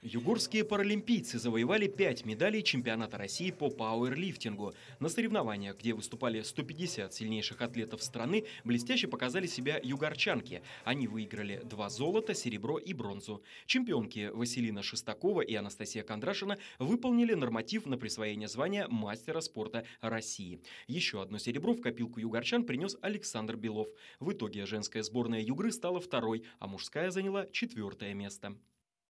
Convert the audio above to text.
Югорские паралимпийцы завоевали 5 медалей чемпионата России по пауэрлифтингу. На соревнованиях, где выступали 150 сильнейших атлетов страны, блестяще показали себя югорчанки. Они выиграли два золота, серебро и бронзу. Чемпионки Василина Шестакова и Анастасия Кондрашина выполнили норматив на присвоение звания мастера спорта России. Еще одно серебро в копилку югорчан принес Александр Белов. В итоге женская сборная Югры стала второй, а мужская заняла четвертое место.